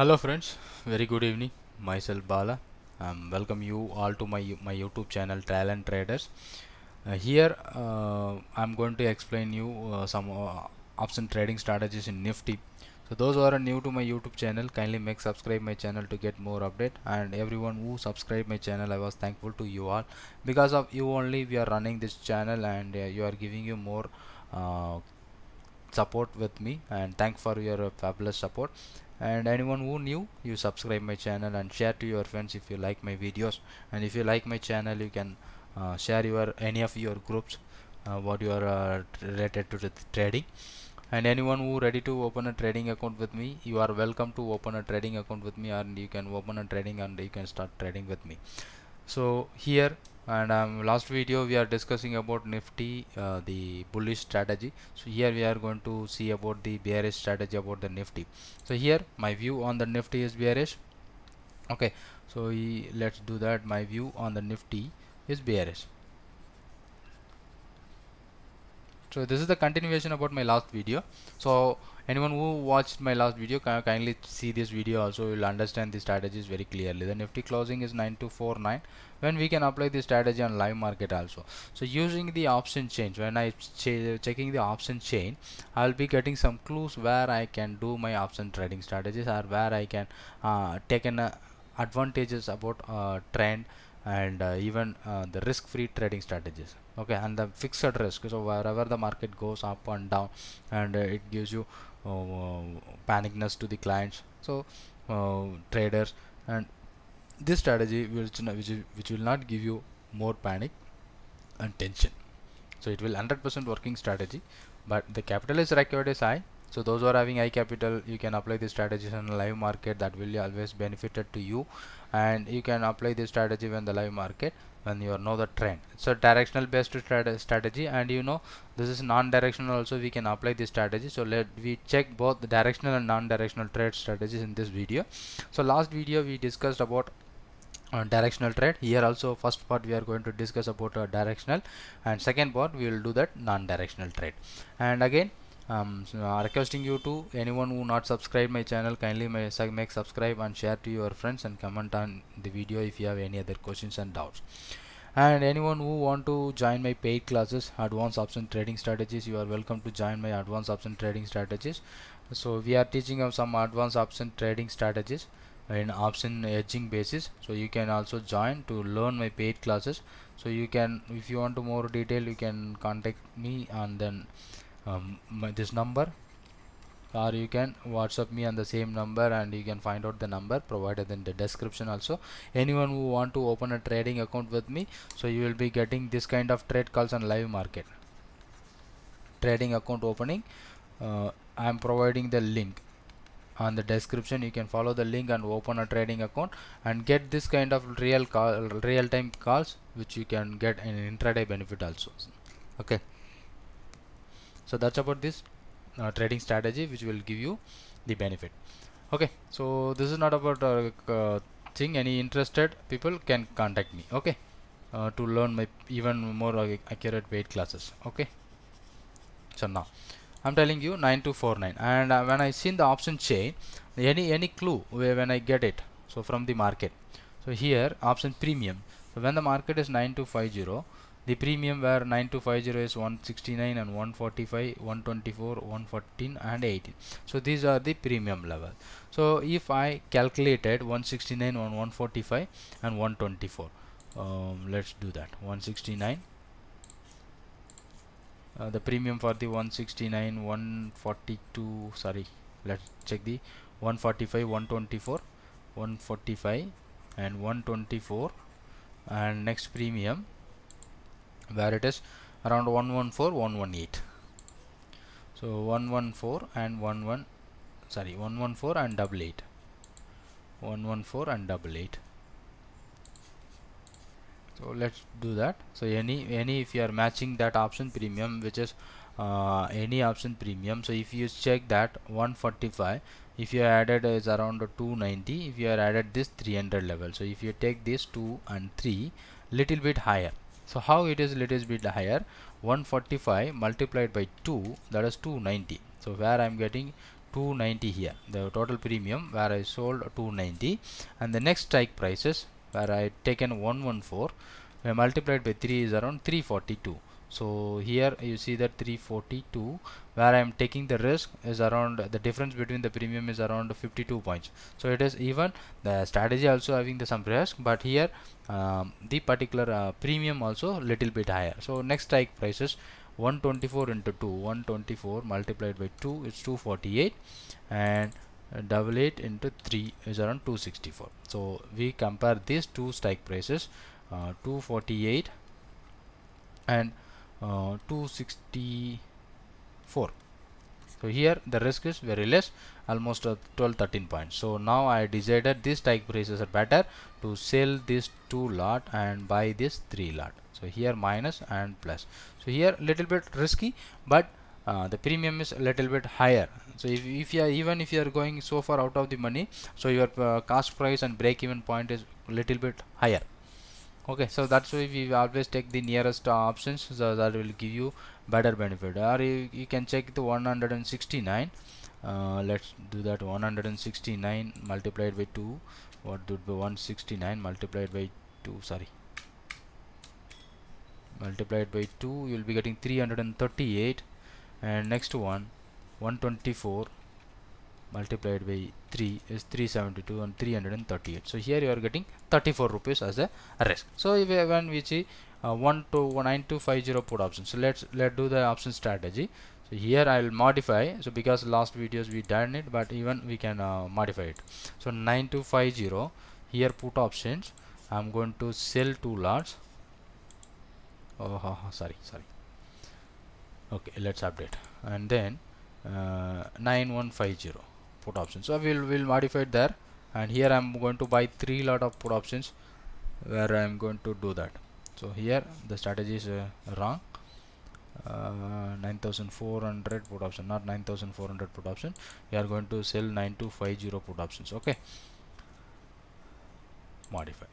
hello friends very good evening myself Bala um, welcome you all to my my YouTube channel talent traders uh, here uh, I'm going to explain you uh, some uh, option trading strategies in Nifty so those who are new to my YouTube channel kindly make subscribe my channel to get more update and everyone who subscribe my channel I was thankful to you all because of you only we are running this channel and uh, you are giving you more uh, support with me and thank for your fabulous support and anyone who new you subscribe my channel and share to your friends if you like my videos and if you like my channel you can uh, share your any of your groups uh, what you are uh, related to trading and anyone who ready to open a trading account with me you are welcome to open a trading account with me and you can open a trading and you can start trading with me so here and um, last video we are discussing about nifty uh, the bullish strategy so here we are going to see about the bearish strategy about the nifty so here my view on the nifty is bearish okay so let's do that my view on the nifty is bearish so this is the continuation about my last video so anyone who watched my last video kindly see this video also will understand the strategies very clearly the nifty closing is 9249 when we can apply the strategy on live market also so using the option chain when i ch checking the option chain i'll be getting some clues where i can do my option trading strategies or where i can uh, take an uh, advantages about uh, trend and uh, even uh, the risk-free trading strategies okay and the fixed risk so wherever the market goes up and down and uh, it gives you uh, panicness to the clients so uh, traders and this strategy which, which, which will not give you more panic and tension so it will 100% working strategy but the is required is high so those who are having high capital you can apply this strategy in the live market that will always benefited to you and you can apply this strategy when the live market when you know the trend so directional based strategy and you know this is non-directional also we can apply this strategy so let we check both the directional and non-directional trade strategies in this video so last video we discussed about uh, directional trade here also first part we are going to discuss about a uh, directional and second part we will do that non-directional trade and again um, am uh, requesting you to anyone who not subscribe my channel kindly make subscribe and share to your friends and comment on the video if you have any other questions and doubts and anyone who want to join my paid classes advanced option trading strategies you are welcome to join my advanced option trading strategies so we are teaching of some advanced option trading strategies in option hedging basis so you can also join to learn my paid classes so you can if you want to more detail you can contact me and then um, this number or you can whatsapp me on the same number and you can find out the number provided in the description also anyone who want to open a trading account with me so you will be getting this kind of trade calls on live market trading account opening uh, I am providing the link on the description you can follow the link and open a trading account and get this kind of real call real-time calls which you can get an intraday benefit also okay so that's about this uh, trading strategy which will give you the benefit okay so this is not about uh, uh thing any interested people can contact me okay uh, to learn my even more accurate weight classes okay so now I'm telling you 9249 and uh, when I seen the option chain any any clue where when I get it so from the market so here option premium so when the market is 9250 the premium were 9250 is 169 and 145, 124, 114 and 18. So these are the premium level. So if I calculated 169 on 145 and 124, um, let's do that. 169. Uh, the premium for the 169 142 sorry let's check the 145 124 145 and 124 and next premium where it is around 114 118 so 114 and 11 sorry 114 and double eight 114 and double eight so let's do that so any any if you are matching that option premium which is uh, any option premium so if you check that 145 if you added is around 290 if you are added this 300 level so if you take this 2 and 3 little bit higher so how it is little bit higher 145 multiplied by 2 that is 290. So where I am getting 290 here the total premium where I sold 290 and the next strike prices where I taken 114 I multiplied by 3 is around 342 so here you see that 342 where I am taking the risk is around the difference between the premium is around 52 points so it is even the strategy also having the some risk but here um, the particular uh, premium also little bit higher so next strike price is 124 into 2 124 multiplied by 2 is 248 and double it into 3 is around 264 so we compare these two strike prices uh, 248 and uh, 260 4 so here the risk is very less almost 12 13 points so now i decided this type prices are better to sell this two lot and buy this three lot so here minus and plus so here little bit risky but uh, the premium is a little bit higher so if, if you are even if you are going so far out of the money so your uh, cost price and break even point is little bit higher okay so that's why we always take the nearest options so that will give you better benefit or you, you can check the 169 uh, let's do that 169 multiplied by 2 what would be 169 multiplied by 2 sorry multiplied by 2 you'll be getting 338 and next one 124 multiplied by 3 is 372 and 338 so here you are getting 34 rupees as a risk so if when we see uh, 1 to 9250 put option so let's let do the option strategy so here i'll modify so because last videos we done it but even we can uh, modify it so 9250 here put options i'm going to sell two lots oh sorry sorry okay let's update and then uh, 9150 put options so we'll will modify it there and here I'm going to buy three lot of put options where I'm going to do that so here the strategy is uh, wrong uh, 9400 put option not 9400 put option we are going to sell 9250 put options okay modify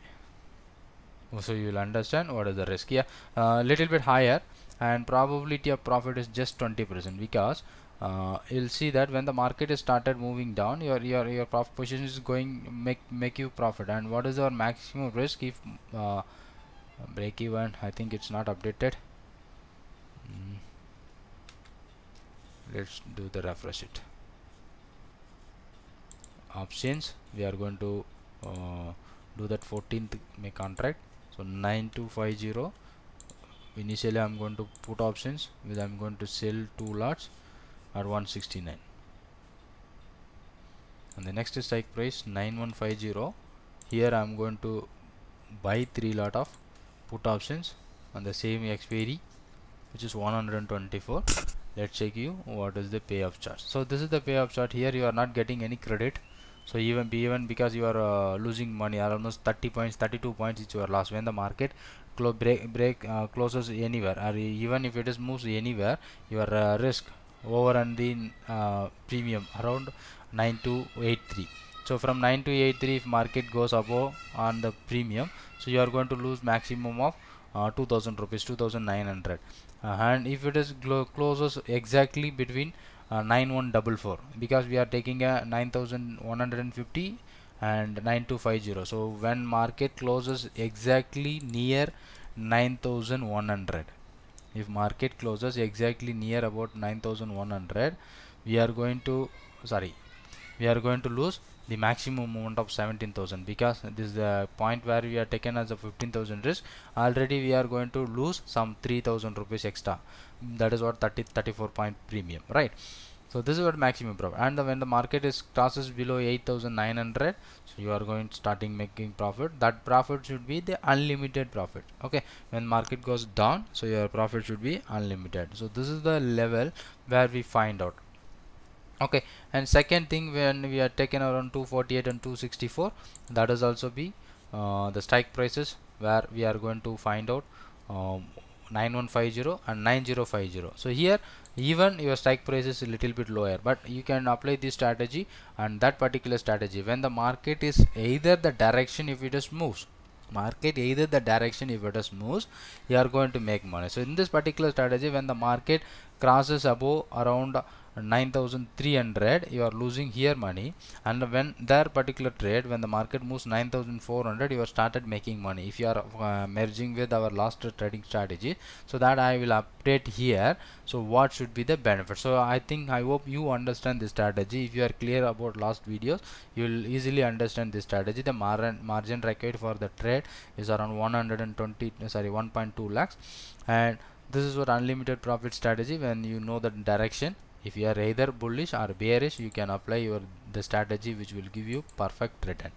so you'll understand what is the risk here a uh, little bit higher and probability of profit is just 20 percent because uh, you'll see that when the market is started moving down your your your profit position is going make make you profit and what is our maximum risk if uh, break even I think it's not updated mm. let's do the refresh it options we are going to uh, do that 14th May contract so 9250 initially I'm going to put options with I'm going to sell two lots are 169 and the next is strike price 9150 here I'm going to buy 3 lot of put options on the same expiry which is 124 let's check you what is the payoff chart so this is the payoff chart here you are not getting any credit so even even because you are uh, losing money almost 30 points 32 points is your loss when the market close break break uh, closes anywhere or even if it is moves anywhere your uh, risk over and the uh, premium around 9283 so from 9283 if market goes above on the premium so you are going to lose maximum of uh, 2000 rupees 2900 uh, and if it is closes exactly between uh, 9144 because we are taking a 9150 and 9250 so when market closes exactly near 9100 if market closes exactly near about 9100 we are going to sorry we are going to lose the maximum amount of 17,000 because this is the point where we are taken as a 15,000 risk already we are going to lose some 3,000 rupees extra that is what 30 34 point premium right so this is what maximum profit and the, when the market is crosses below 8900 so you are going starting making profit that profit should be the unlimited profit okay when market goes down so your profit should be unlimited so this is the level where we find out okay and second thing when we are taken around 248 and 264 that is also be uh, the strike prices where we are going to find out um, 9150 and 9050 so here even your strike price is a little bit lower but you can apply this strategy and that particular strategy when the market is either the direction if it just moves market either the direction if it just moves you are going to make money so in this particular strategy when the market crosses above around 9300 you are losing here money and when their particular trade when the market moves 9400 you are started making money if you are uh, merging with our last trading strategy so that I will update here so what should be the benefit so I think I hope you understand this strategy if you are clear about last videos you will easily understand this strategy the margin margin required for the trade is around 120 uh, sorry 1.2 lakhs and this is what unlimited profit strategy when you know the direction if you are either bullish or bearish you can apply your the strategy which will give you perfect return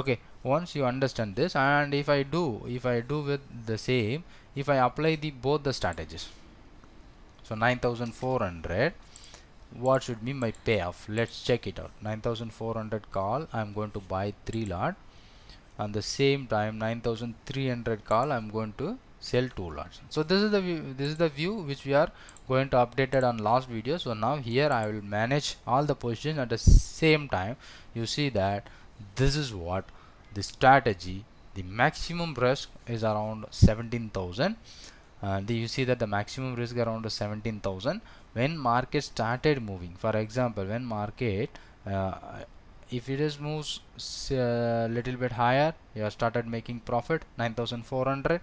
okay once you understand this and if I do if I do with the same if I apply the both the strategies so 9400 what should be my payoff let's check it out 9400 call I'm going to buy 3 lot and the same time 9300 call I'm going to sell two lots so this is the view, this is the view which we are going to update it on last video so now here I will manage all the positions at the same time you see that this is what the strategy the maximum risk is around 17,000 and uh, you see that the maximum risk around 17,000 when market started moving for example when market uh, if it is moves a little bit higher you have started making profit 9400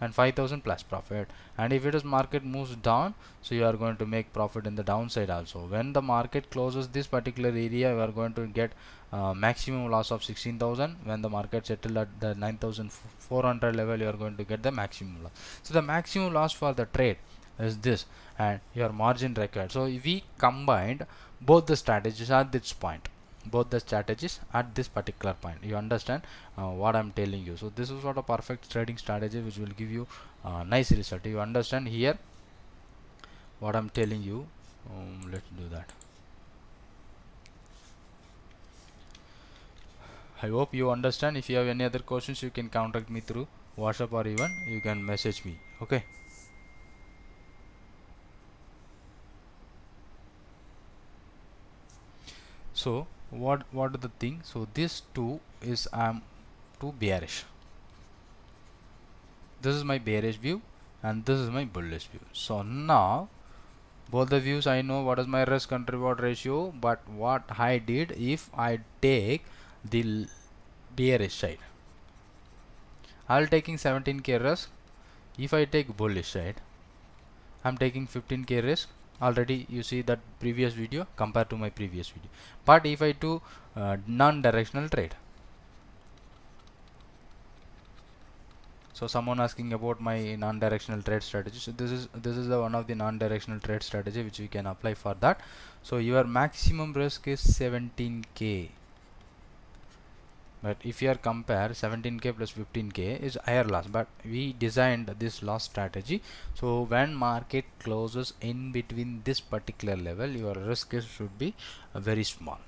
and 5000 plus profit and if it is market moves down so you are going to make profit in the downside also when the market closes this particular area you are going to get uh, maximum loss of 16000 when the market settle at the 9400 level you are going to get the maximum loss so the maximum loss for the trade is this and your margin record so if we combined both the strategies at this point both the strategies at this particular point you understand uh, what i'm telling you so this is what a perfect trading strategy which will give you uh, nice result you understand here what i'm telling you um, let's do that i hope you understand if you have any other questions you can contact me through whatsapp or even you can message me okay so what what the thing so this 2 is I am too bearish this is my bearish view and this is my bullish view so now both the views I know what is my risk and reward ratio but what I did if I take the bearish side I'll taking 17k risk if I take bullish side I'm taking 15k risk already you see that previous video compared to my previous video but if I do uh, non-directional trade so someone asking about my non-directional trade strategy so this is this is the one of the non-directional trade strategy which we can apply for that so your maximum risk is 17k but if you are compare 17k plus 15k is higher loss but we designed this loss strategy so when market closes in between this particular level your risk should be uh, very small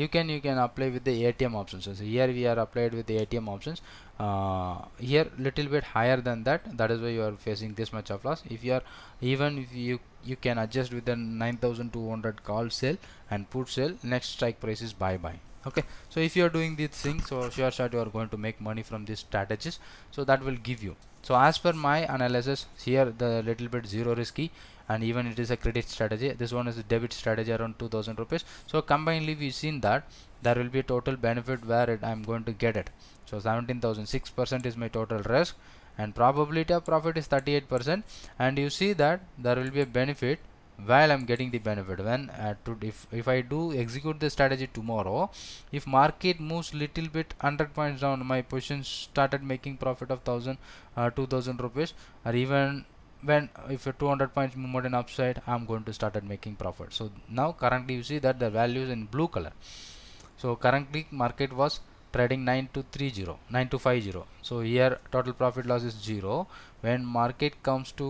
you can you can apply with the ATM options so here we are applied with the ATM options uh, here little bit higher than that that is why you are facing this much of loss if you are even if you you can adjust with the 9200 call sell and put sell next strike price is buy buy okay so if you are doing these things so sure shot you are going to make money from these strategies so that will give you so as per my analysis here the little bit zero risky and even it is a credit strategy this one is a debit strategy around 2000 rupees so combinedly we've seen that there will be a total benefit where it, I'm going to get it so 17,006 percent is my total risk and probability of profit is 38 percent and you see that there will be a benefit while I'm getting the benefit when at uh, if, if I do execute the strategy tomorrow if market moves little bit 100 points down my position started making profit of 1000 uh, 2000 rupees or even when if a 200 points movement in upside I'm going to started making profit so now currently you see that the values in blue color so currently market was trading 9230 9250 so here total profit loss is 0 when market comes to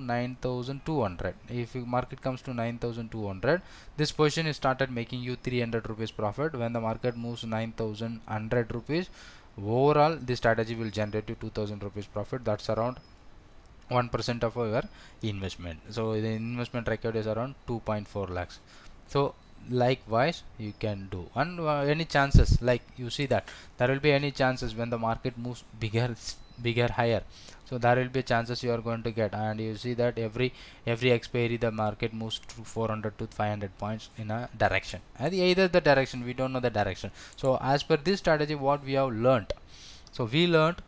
9200 if market comes to 9200 this position is started making you 300 rupees profit when the market moves 9100 rupees overall this strategy will generate you 2000 rupees profit that's around 1% of your investment so the investment record is around 2.4 lakhs so likewise you can do and uh, any chances like you see that there will be any chances when the market moves bigger bigger higher so there will be chances you are going to get and you see that every every expiry the market moves to 400 to 500 points in a direction and either the direction we don't know the direction so as per this strategy what we have learnt so we learnt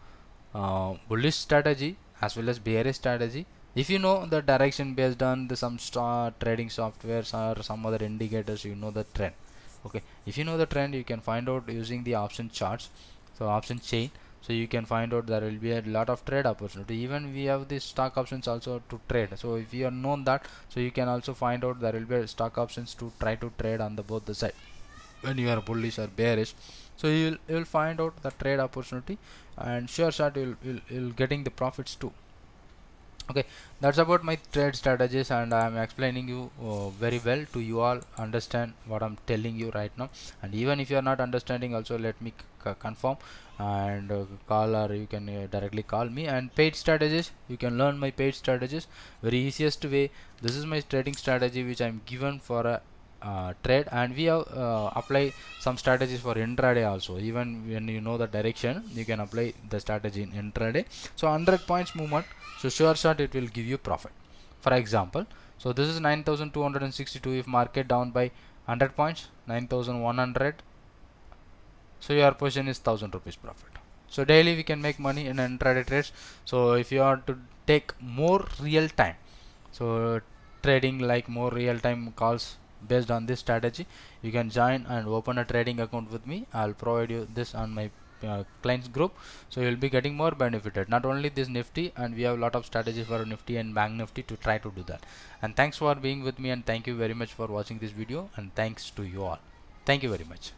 uh, bullish strategy as well as bearish strategy if you know the direction based on the some trading softwares or some other indicators you know the trend okay if you know the trend you can find out using the option charts so option chain so you can find out there will be a lot of trade opportunity even we have the stock options also to trade so if you are known that so you can also find out there will be stock options to try to trade on the both the side when you are bullish or bearish so you will, find out the trade opportunity and sure shot you'll getting the profits too okay that's about my trade strategies and i'm explaining you uh, very well to you all understand what i'm telling you right now and even if you're not understanding also let me confirm and uh, call or you can uh, directly call me and paid strategies you can learn my paid strategies very easiest way this is my trading strategy which i'm given for a uh, trade and we have, uh, apply some strategies for intraday also even when you know the direction you can apply the strategy in intraday so 100 points movement so sure shot it will give you profit for example so this is 9262 if market down by 100 points 9100 so your position is 1000 rupees profit so daily we can make money in intraday trades so if you are to take more real time so trading like more real time calls based on this strategy you can join and open a trading account with me i'll provide you this on my uh, clients group so you'll be getting more benefited not only this nifty and we have a lot of strategies for nifty and bank nifty to try to do that and thanks for being with me and thank you very much for watching this video and thanks to you all thank you very much